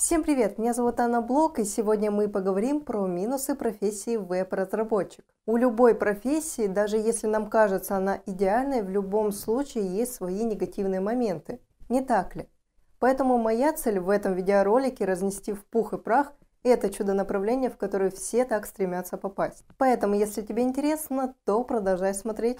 Всем привет! Меня зовут Анна Блок, и сегодня мы поговорим про минусы профессии веб-разработчик. У любой профессии, даже если нам кажется она идеальной, в любом случае есть свои негативные моменты. Не так ли? Поэтому моя цель в этом видеоролике разнести в пух и прах это чудо-направление, в которое все так стремятся попасть. Поэтому, если тебе интересно, то продолжай смотреть.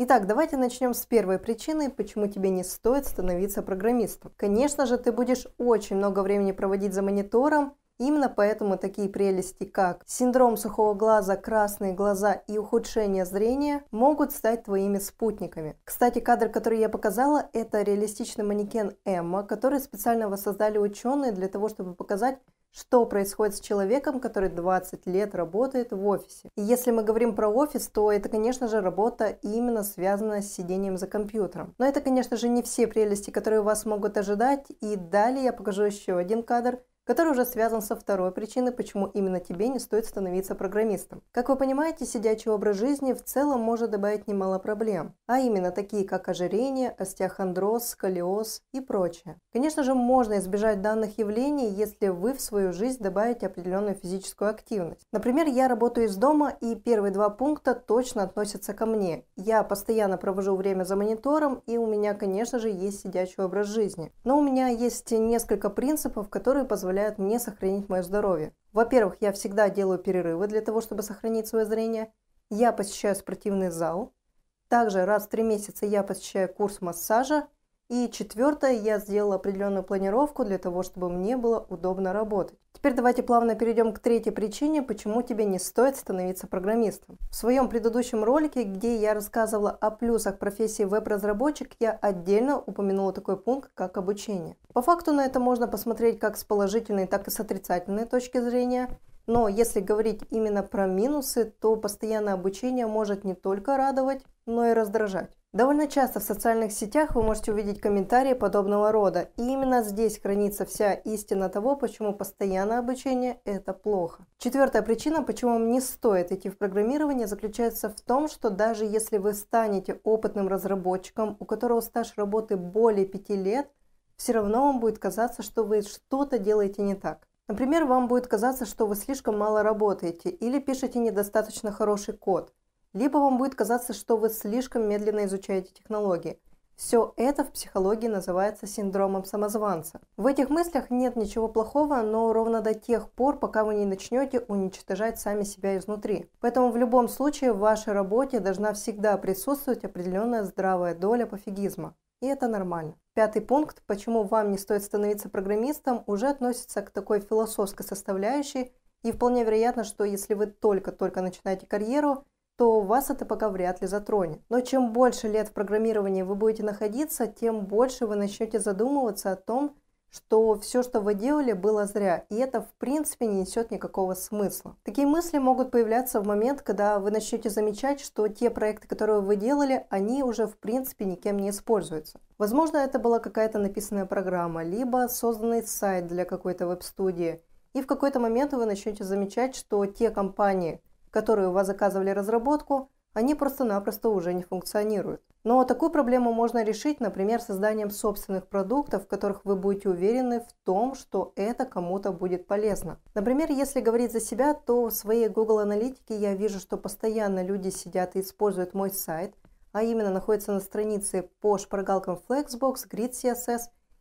Итак, давайте начнем с первой причины, почему тебе не стоит становиться программистом. Конечно же, ты будешь очень много времени проводить за монитором, Именно поэтому такие прелести, как синдром сухого глаза, красные глаза и ухудшение зрения, могут стать твоими спутниками. Кстати, кадр, который я показала, это реалистичный манекен Эмма, который специально воссоздали ученые для того, чтобы показать, что происходит с человеком, который 20 лет работает в офисе. И если мы говорим про офис, то это, конечно же, работа именно связана с сидением за компьютером. Но это, конечно же, не все прелести, которые вас могут ожидать. И далее я покажу еще один кадр, который уже связан со второй причиной, почему именно тебе не стоит становиться программистом. Как вы понимаете, сидячий образ жизни в целом может добавить немало проблем, а именно такие, как ожирение, остеохондроз, сколиоз и прочее. Конечно же, можно избежать данных явлений, если вы в свою жизнь добавите определенную физическую активность. Например, я работаю из дома, и первые два пункта точно относятся ко мне. Я постоянно провожу время за монитором, и у меня, конечно же, есть сидячий образ жизни. Но у меня есть несколько принципов, которые позволяют позволяют мне сохранить мое здоровье. Во-первых, я всегда делаю перерывы для того, чтобы сохранить свое зрение. Я посещаю спортивный зал. Также раз в три месяца я посещаю курс массажа и четвертое, я сделала определенную планировку для того, чтобы мне было удобно работать. Теперь давайте плавно перейдем к третьей причине, почему тебе не стоит становиться программистом. В своем предыдущем ролике, где я рассказывала о плюсах профессии веб-разработчик, я отдельно упомянула такой пункт, как обучение. По факту на это можно посмотреть как с положительной, так и с отрицательной точки зрения. Но если говорить именно про минусы, то постоянное обучение может не только радовать, но и раздражать. Довольно часто в социальных сетях вы можете увидеть комментарии подобного рода, и именно здесь хранится вся истина того, почему постоянное обучение – это плохо. Четвертая причина, почему вам не стоит идти в программирование, заключается в том, что даже если вы станете опытным разработчиком, у которого стаж работы более пяти лет, все равно вам будет казаться, что вы что-то делаете не так. Например, вам будет казаться, что вы слишком мало работаете или пишете недостаточно хороший код – либо вам будет казаться, что вы слишком медленно изучаете технологии. Все это в психологии называется синдромом самозванца. В этих мыслях нет ничего плохого, но ровно до тех пор, пока вы не начнете уничтожать сами себя изнутри. Поэтому в любом случае в вашей работе должна всегда присутствовать определенная здравая доля пофигизма. И это нормально. Пятый пункт, почему вам не стоит становиться программистом, уже относится к такой философской составляющей, и вполне вероятно, что если вы только-только начинаете карьеру, то вас это пока вряд ли затронет. Но чем больше лет в программировании вы будете находиться, тем больше вы начнете задумываться о том, что все, что вы делали, было зря, и это в принципе не несет никакого смысла. Такие мысли могут появляться в момент, когда вы начнете замечать, что те проекты, которые вы делали, они уже в принципе никем не используются. Возможно, это была какая-то написанная программа, либо созданный сайт для какой-то веб-студии. И в какой-то момент вы начнете замечать, что те компании, которые у вас заказывали разработку, они просто-напросто уже не функционируют. Но такую проблему можно решить, например, созданием собственных продуктов, в которых вы будете уверены в том, что это кому-то будет полезно. Например, если говорить за себя, то в своей Google аналитике я вижу, что постоянно люди сидят и используют мой сайт, а именно находятся на странице по шпаргалкам Flexbox, Grid CSS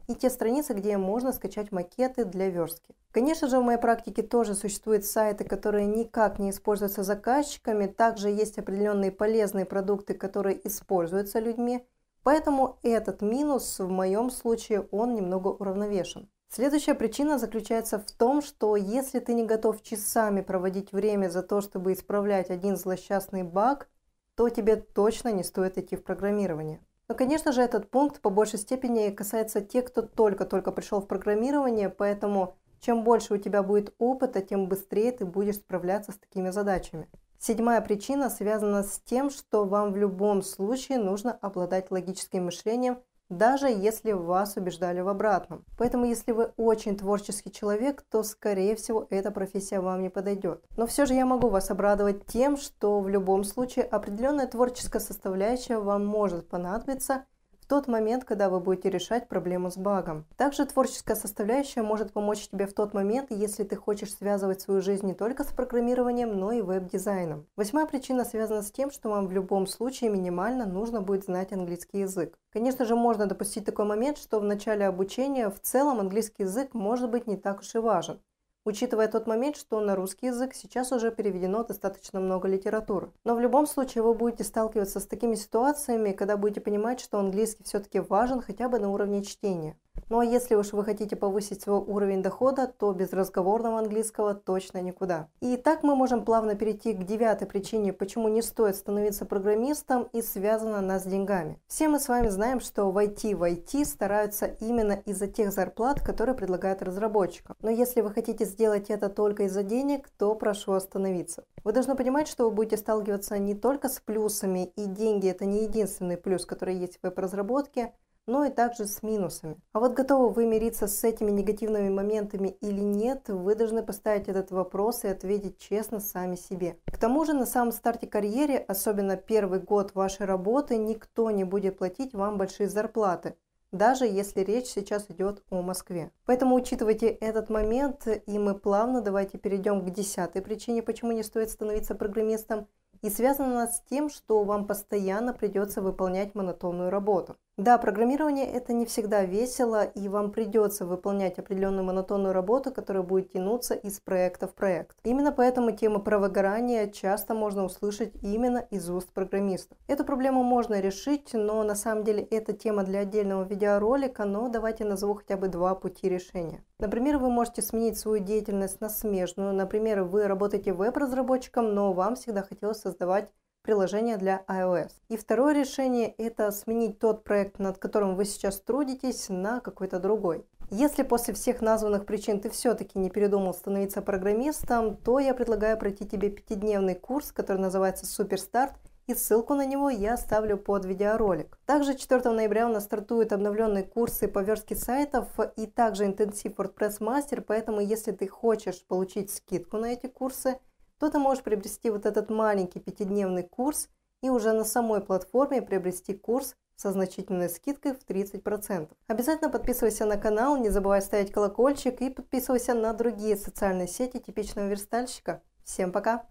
и те страницы, где можно скачать макеты для верстки. Конечно же, в моей практике тоже существуют сайты, которые никак не используются заказчиками. Также есть определенные полезные продукты, которые используются людьми. Поэтому этот минус в моем случае, он немного уравновешен. Следующая причина заключается в том, что если ты не готов часами проводить время за то, чтобы исправлять один злосчастный баг, то тебе точно не стоит идти в программирование. Но, конечно же, этот пункт по большей степени касается тех, кто только-только пришел в программирование, поэтому чем больше у тебя будет опыта, тем быстрее ты будешь справляться с такими задачами. Седьмая причина связана с тем, что вам в любом случае нужно обладать логическим мышлением даже если вас убеждали в обратном. Поэтому, если вы очень творческий человек, то, скорее всего, эта профессия вам не подойдет. Но все же я могу вас обрадовать тем, что в любом случае определенная творческая составляющая вам может понадобиться – тот момент, когда вы будете решать проблему с багом. Также творческая составляющая может помочь тебе в тот момент, если ты хочешь связывать свою жизнь не только с программированием, но и веб-дизайном. Восьмая причина связана с тем, что вам в любом случае минимально нужно будет знать английский язык. Конечно же, можно допустить такой момент, что в начале обучения в целом английский язык может быть не так уж и важен учитывая тот момент, что на русский язык сейчас уже переведено достаточно много литературы. Но в любом случае вы будете сталкиваться с такими ситуациями, когда будете понимать, что английский все-таки важен хотя бы на уровне чтения. Ну а если уж вы хотите повысить свой уровень дохода, то без разговорного английского точно никуда. И так мы можем плавно перейти к девятой причине, почему не стоит становиться программистом и связано она с деньгами. Все мы с вами знаем, что в IT в IT стараются именно из-за тех зарплат, которые предлагают разработчикам. Но если вы хотите сделать это только из-за денег, то прошу остановиться. Вы должны понимать, что вы будете сталкиваться не только с плюсами, и деньги это не единственный плюс, который есть в веб-разработке, но и также с минусами. А вот готовы вы мириться с этими негативными моментами или нет, вы должны поставить этот вопрос и ответить честно сами себе. К тому же на самом старте карьеры, особенно первый год вашей работы, никто не будет платить вам большие зарплаты даже если речь сейчас идет о Москве. Поэтому учитывайте этот момент, и мы плавно давайте перейдем к десятой причине, почему не стоит становиться программистом. И связано она с тем, что вам постоянно придется выполнять монотонную работу. Да, программирование это не всегда весело, и вам придется выполнять определенную монотонную работу, которая будет тянуться из проекта в проект. Именно поэтому тема про выгорание часто можно услышать именно из уст программистов. Эту проблему можно решить, но на самом деле это тема для отдельного видеоролика, но давайте назову хотя бы два пути решения. Например, вы можете сменить свою деятельность на смежную. Например, вы работаете веб-разработчиком, но вам всегда хотелось создавать приложение для iOS. И второе решение – это сменить тот проект, над которым вы сейчас трудитесь, на какой-то другой. Если после всех названных причин ты все-таки не передумал становиться программистом, то я предлагаю пройти тебе пятидневный курс, который называется «Суперстарт», и ссылку на него я оставлю под видеоролик. Также 4 ноября у нас стартуют обновленные курсы по верстке сайтов и также интенсив WordPress Master, поэтому если ты хочешь получить скидку на эти курсы – то ты можешь приобрести вот этот маленький пятидневный курс и уже на самой платформе приобрести курс со значительной скидкой в 30%. Обязательно подписывайся на канал, не забывай ставить колокольчик и подписывайся на другие социальные сети типичного верстальщика. Всем пока!